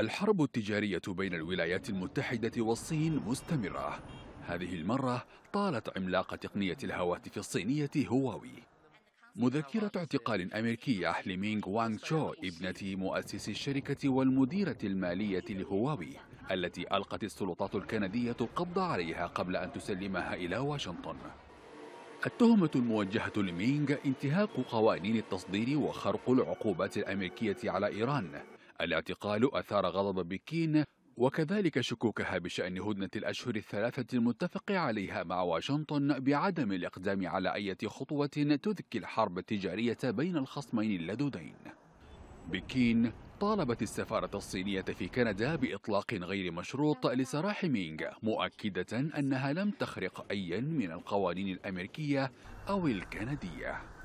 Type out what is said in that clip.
الحرب التجارية بين الولايات المتحدة والصين مستمرة هذه المرة طالت عملاق تقنية الهواتف الصينية هواوي مذكرة اعتقال أمريكية لمينغ وانغ تشو ابنة مؤسس الشركة والمديرة المالية لهواوي التي ألقت السلطات الكندية القبض عليها قبل أن تسلمها إلى واشنطن التهمة الموجهة لمينغ انتهاك قوانين التصدير وخرق العقوبات الأمريكية على إيران الاعتقال أثار غضب بكين وكذلك شكوكها بشأن هدنة الأشهر الثلاثة المتفق عليها مع واشنطن بعدم الإقدام على أي خطوة تذكي الحرب التجارية بين الخصمين اللدودين بكين طالبت السفارة الصينية في كندا بإطلاق غير مشروط لسراح مينغ مؤكدة أنها لم تخرق أيا من القوانين الأمريكية أو الكندية